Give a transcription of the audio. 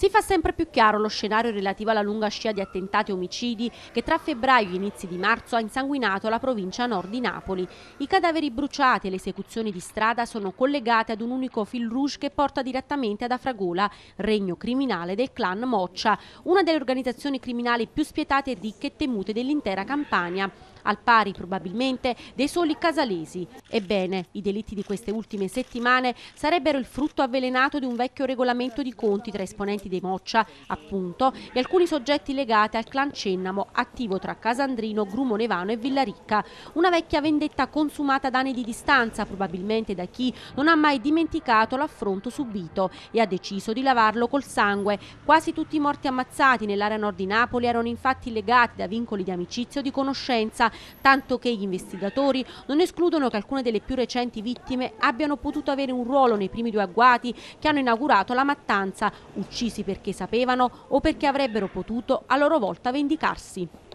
Si fa sempre più chiaro lo scenario relativo alla lunga scia di attentati e omicidi che tra febbraio e inizi di marzo ha insanguinato la provincia nord di Napoli. I cadaveri bruciati e le esecuzioni di strada sono collegate ad un unico fil rouge che porta direttamente ad Afragola, regno criminale del clan Moccia, una delle organizzazioni criminali più spietate e ricche e temute dell'intera Campania al pari probabilmente dei soli casalesi. Ebbene, i delitti di queste ultime settimane sarebbero il frutto avvelenato di un vecchio regolamento di conti tra esponenti dei Moccia, appunto, e alcuni soggetti legati al clan Cennamo, attivo tra Casandrino, Grumonevano e Villaricca. Una vecchia vendetta consumata ad anni di distanza, probabilmente da chi non ha mai dimenticato l'affronto subito e ha deciso di lavarlo col sangue. Quasi tutti i morti ammazzati nell'area nord di Napoli erano infatti legati da vincoli di amicizia o di conoscenza, tanto che gli investigatori non escludono che alcune delle più recenti vittime abbiano potuto avere un ruolo nei primi due agguati che hanno inaugurato la mattanza, uccisi perché sapevano o perché avrebbero potuto a loro volta vendicarsi.